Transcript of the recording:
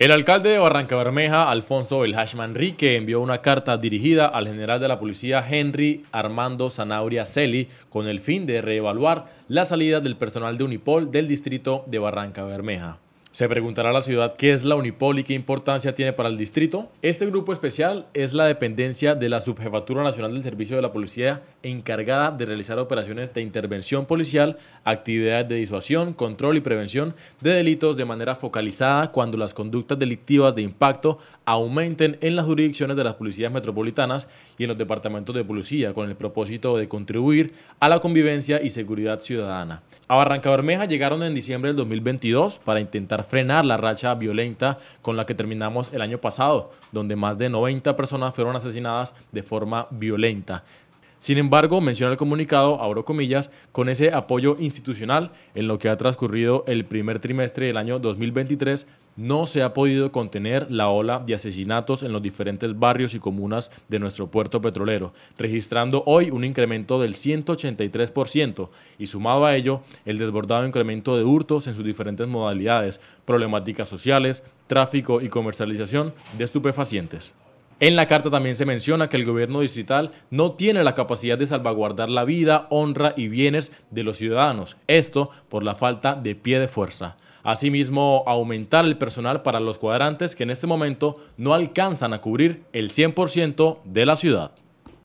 El alcalde de Barranca Bermeja, Alfonso El Rique, envió una carta dirigida al general de la policía Henry Armando Zanabria Celi con el fin de reevaluar la salida del personal de Unipol del distrito de Barranca Bermeja. Se preguntará a la ciudad qué es la Unipol y qué importancia tiene para el distrito. Este grupo especial es la dependencia de la Subjefatura Nacional del Servicio de la Policía encargada de realizar operaciones de intervención policial, actividades de disuasión, control y prevención de delitos de manera focalizada cuando las conductas delictivas de impacto aumenten en las jurisdicciones de las policías metropolitanas y en los departamentos de policía con el propósito de contribuir a la convivencia y seguridad ciudadana. A Barranca Bermeja llegaron en diciembre del 2022 para intentar frenar la racha violenta con la que terminamos el año pasado, donde más de 90 personas fueron asesinadas de forma violenta. Sin embargo, menciona el comunicado, abro comillas, con ese apoyo institucional en lo que ha transcurrido el primer trimestre del año 2023, no se ha podido contener la ola de asesinatos en los diferentes barrios y comunas de nuestro puerto petrolero, registrando hoy un incremento del 183% y sumado a ello el desbordado incremento de hurtos en sus diferentes modalidades, problemáticas sociales, tráfico y comercialización de estupefacientes. En la carta también se menciona que el gobierno digital no tiene la capacidad de salvaguardar la vida, honra y bienes de los ciudadanos, esto por la falta de pie de fuerza. Asimismo, aumentar el personal para los cuadrantes que en este momento no alcanzan a cubrir el 100% de la ciudad.